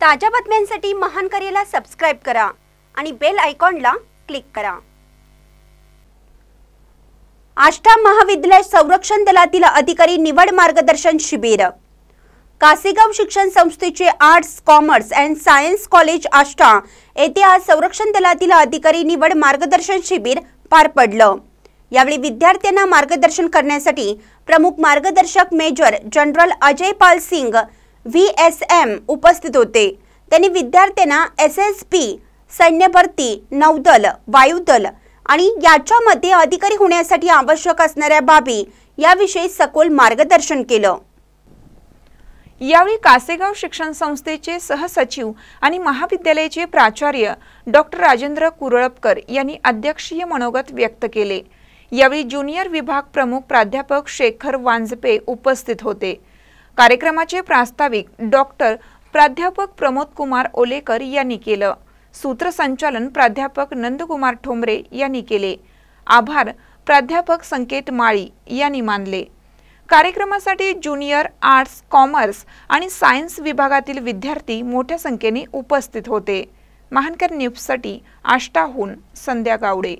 ताज्या बातम्यांसाठी महान करेला सबस्क्राईब करा आणि बेल आयकॉनला क्लिक करा आष्टा महाविद्यालय संरक्षण दलातील अधिकारी निवड मार्गदर्शन शिबिर कासेगाव शिक्षण संस्थेचे arts commerce and science college Ashta येथे आज संरक्षण दलातील अधिकारी निवड मार्गदर्शन शिबिर पार पडलं यावेळी विद्यार्थ्यांना मार्गदर्शन करण्यासाठी प्रमुख मार्गदर्शक major general Ajay Pal Singh V S M उपस्थित होते त्यांनी विद्यार्थ्यांना एस एस पी सैन्य भरती नौदल वायुदल आणि याच्यामध्ये अधिकारी होण्यासाठी आवश्यक असणाऱ्या बाबी याविषयी सखोल मार्गदर्शन केलं यावेळी कासेगाव शिक्षण संस्थेचे सहसचिव आणि महाविद्यालयाचे प्राचार्य डॉक्टर राजेंद्र कुरळपकर यांनी अध्यक्षीय मनोगत व्यक्त केले यावेळी ज्युनियर विभाग प्रमुख प्राध्यापक शेखर वांजपे उपस्थित होते कार्यक्रमाचे प्रास्ताविक डॉक्टर प्राध्यापक प्रमोद कुमार ओलेकर यांनी केलं सूत्रसंचालन प्राध्यापक नंदकुमार ठोंबरे यांनी केले आभार प्राध्यापक संकेत माळी यांनी मानले कार्यक्रमासाठी ज्युनियर आर्ट्स कॉमर्स आणि सायन्स विभागातील विद्यार्थी मोठ्या संख्येने उपस्थित होते महानकर न्यूजसाठी आष्टाहून संध्या गावडे